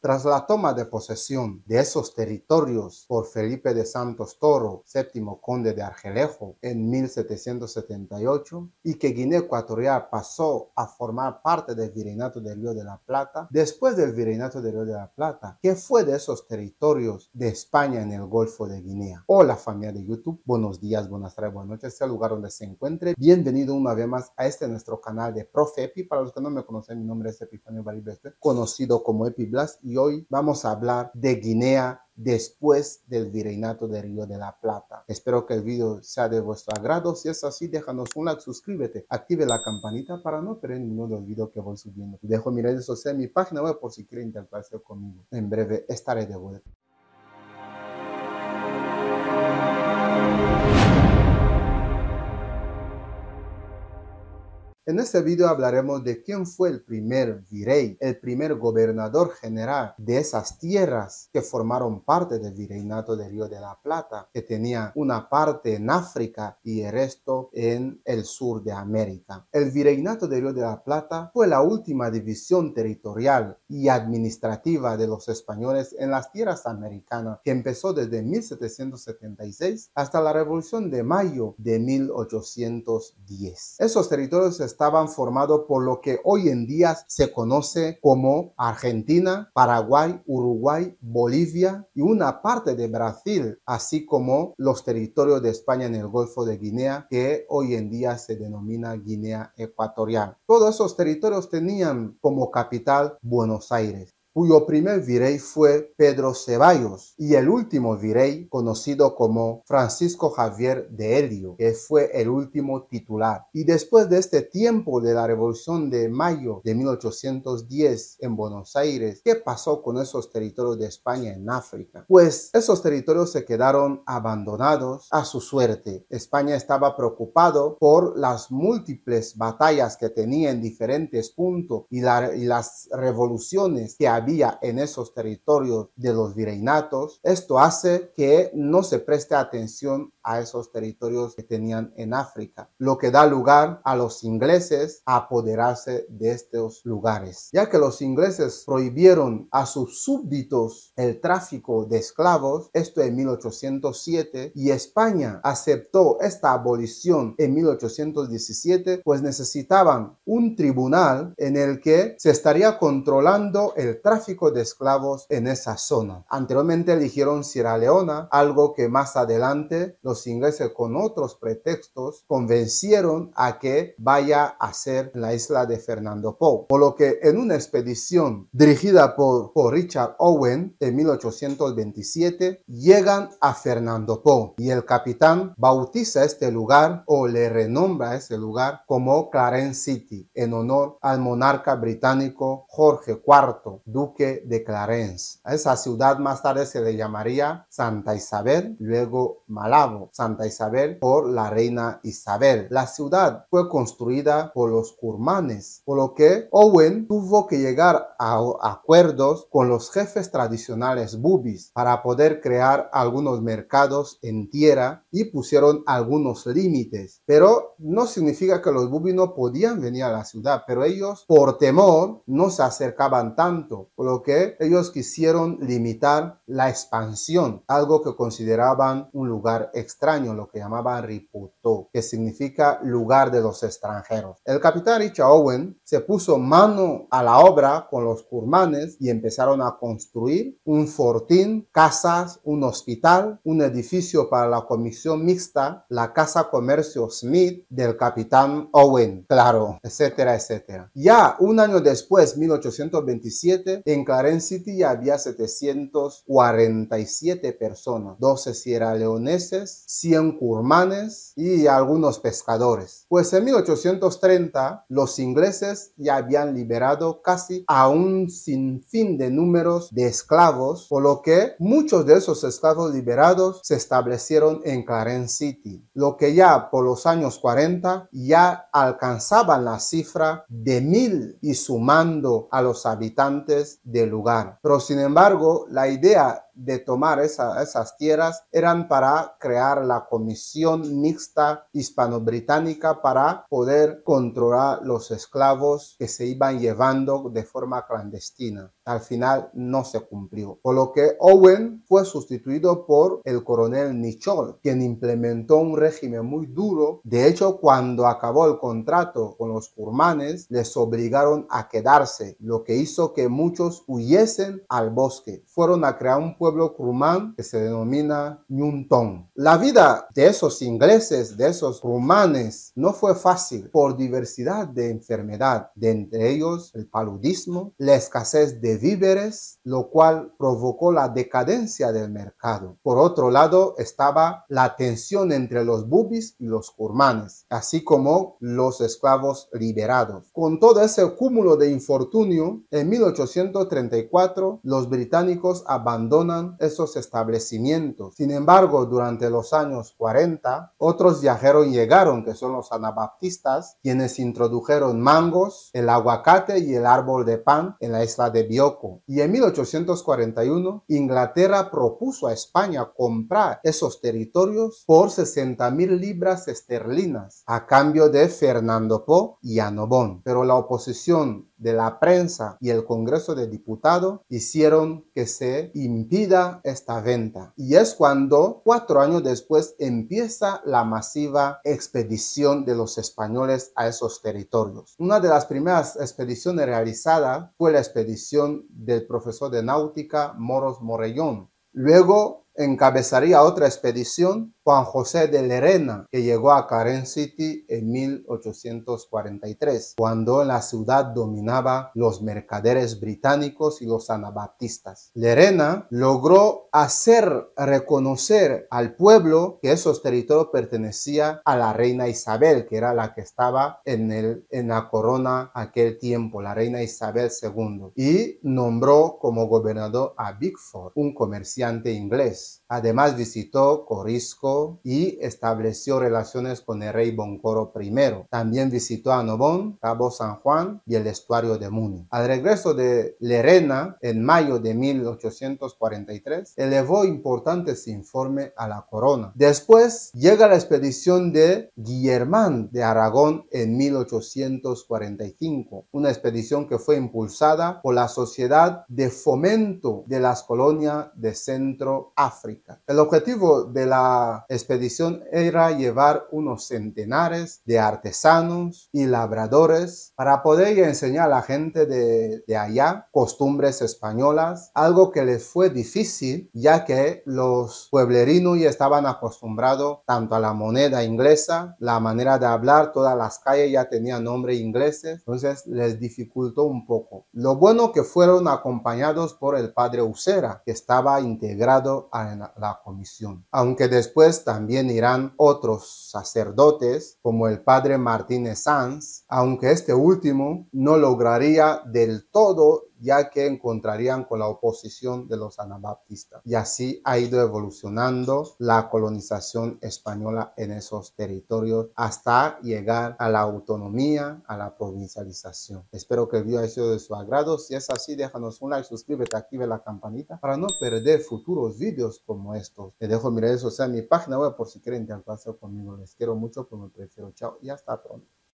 Tras la toma de posesión de esos territorios por Felipe de Santos Toro, séptimo conde de Argelejo, en 1778, y que Guinea Ecuatorial pasó a formar parte del Virreinato del Río de la Plata, después del Virreinato del Río de la Plata, ¿qué fue de esos territorios de España en el Golfo de Guinea? Hola familia de YouTube, buenos días, buenas tardes, buenas noches, sea el lugar donde se encuentre. Bienvenido una vez más a este nuestro canal de Profe Epi. Para los que no me conocen, mi nombre es Epifanio Baribeste, conocido como EpiBlas y hoy vamos a hablar de Guinea después del virreinato de Río de la Plata. Espero que el video sea de vuestro agrado. Si es así, déjanos un like, suscríbete, active la campanita para no perder ninguno de los videos que voy subiendo. Dejo mi redes sociales, mi página web por si quieren interactuar conmigo. En breve estaré de vuelta. En este video hablaremos de quién fue el primer virrey, el primer gobernador general de esas tierras que formaron parte del virreinato de Río de la Plata, que tenía una parte en África y el resto en el sur de América. El virreinato de Río de la Plata fue la última división territorial y administrativa de los españoles en las tierras americanas que empezó desde 1776 hasta la Revolución de Mayo de 1810. Esos territorios estaban formados por lo que hoy en día se conoce como Argentina, Paraguay, Uruguay, Bolivia y una parte de Brasil, así como los territorios de España en el Golfo de Guinea, que hoy en día se denomina Guinea Ecuatorial. Todos esos territorios tenían como capital Buenos Aires cuyo primer virrey fue Pedro Ceballos y el último virrey conocido como Francisco Javier de Helio, que fue el último titular. Y después de este tiempo de la Revolución de Mayo de 1810 en Buenos Aires, ¿qué pasó con esos territorios de España en África? Pues esos territorios se quedaron abandonados a su suerte. España estaba preocupado por las múltiples batallas que tenía en diferentes puntos y, las revoluciones que había en esos territorios de los virreinatos, esto hace que no se preste atención a esos territorios que tenían en África, lo que da lugar a los ingleses a apoderarse de estos lugares, ya que los ingleses prohibieron a sus súbditos el tráfico de esclavos, esto en 1807, y España aceptó esta abolición en 1817, pues necesitaban un tribunal en el que se estaría controlando el tráfico de esclavos en esa zona. Anteriormente eligieron Sierra Leona, algo que más adelante los ingleses con otros pretextos convencieron a que vaya a ser la isla de Fernando Po. Por lo que en una expedición dirigida por, Richard Owen en 1827 llegan a Fernando Poe y el capitán bautiza este lugar o le renombra ese lugar como Clarence City en honor al monarca británico Jorge IV duque de Clarence. A esa ciudad más tarde se le llamaría Santa Isabel, luego Malabo, Santa Isabel por la reina Isabel. La ciudad fue construida por los curmanes, por lo que Owen tuvo que llegar a acuerdos con los jefes tradicionales bubis para poder crear algunos mercados en tierra y pusieron algunos límites. Pero no significa que los bubis no podían venir a la ciudad, pero ellos por temor no se acercaban tanto por lo que ellos quisieron limitar la expansión, algo que consideraban un lugar extraño, lo que llamaban Riputó, que significa lugar de los extranjeros. El capitán Richard Owen se puso mano a la obra con los kurmanes y empezaron a construir un fortín, casas, un hospital, un edificio para la comisión mixta, la casa comercio Smith del capitán Owen, claro, etcétera, etcétera. Ya un año después, 1827, en Clarence City había 747 personas, 12 sierra leoneses, 100 curmanes y algunos pescadores. Pues en 1830 los ingleses ya habían liberado casi a un sinfín de números de esclavos, por lo que muchos de esos esclavos liberados se establecieron en Clarence City, lo que ya por los años 40 ya alcanzaban la cifra de mil y sumando a los habitantes del lugar. Pero sin embargo, la idea de tomar esas tierras eran para crear la comisión mixta hispano-británica para poder controlar los esclavos que se iban llevando de forma clandestina. Al final no se cumplió, por lo que Owen fue sustituido por el coronel Nichol, quien implementó un régimen muy duro. De hecho, cuando acabó el contrato con los curmanes, les obligaron a quedarse, lo que hizo que muchos huyesen al bosque. Fueron a crear un pueblo rumán que se denomina Nyuntong. La vida de esos ingleses, de esos rumanes, no fue fácil por diversidad de enfermedad, de entre ellos el paludismo, la escasez de víveres, lo cual provocó la decadencia del mercado. Por otro lado estaba la tensión entre los bubis y los curmanes, así como los esclavos liberados. Con todo ese cúmulo de infortunio, en 1834 los británicos abandonan esos establecimientos. Sin embargo, durante los años 40, otros viajeros llegaron, que son los anabaptistas, quienes introdujeron mangos, el aguacate y el árbol de pan en la isla de Bioko. Y en 1841, Inglaterra propuso a España comprar esos territorios por 60 mil libras esterlinas a cambio de Fernando Po y Anobón. Pero la oposición de la prensa y el Congreso de Diputados hicieron que se impida esta venta. Y es cuando, cuatro años después, empieza la masiva expedición de los españoles a esos territorios. Una de las primeras expediciones realizadas fue la expedición del profesor de náutica Moros Morellón. Luego encabezaría otra expedición, Juan José de Lerena, que llegó a Karen City en 1843, cuando la ciudad dominaba los mercaderes británicos y los anabaptistas. Lerena logró hacer reconocer al pueblo que esos territorios pertenecían a la reina Isabel, que era la que estaba en, en la corona aquel tiempo, la reina Isabel II, y nombró como gobernador a Bigford, un comerciante inglés. Además visitó Corisco y estableció relaciones con el rey Boncoro I. También visitó a Cabo San Juan y el estuario de Muni. Al regreso de Lerena, en mayo de 1843, elevó importantes informes a la corona. Después llega la expedición de Guillermán de Aragón en 1845, una expedición que fue impulsada por la Sociedad de Fomento de las Colonias de Centro África. El objetivo de la expedición era llevar unos centenares de artesanos y labradores para poder enseñar a la gente de, allá costumbres españolas, algo que les fue difícil ya que los pueblerinos ya estaban acostumbrados tanto a la moneda inglesa, la manera de hablar, todas las calles ya tenían nombre ingleses, entonces les dificultó un poco. Lo bueno que fueron acompañados por el padre Usera, que estaba integrado a a la comisión. Aunque después también irán otros sacerdotes, como el padre Martínez Sanz, aunque este último no lograría del todo ya que encontrarían con la oposición de los anabaptistas. Y así ha ido evolucionando la colonización española en esos territorios hasta llegar a la autonomía, a la provincialización. Espero que el video haya sido de su agrado. Si es así, déjanos un like, suscríbete, active la campanita para no perder futuros videos como estos. Te dejo mi redes sociales, mi página web por si quieren interactuar conmigo. Les quiero mucho, pero me prefiero. Chao y hasta pronto.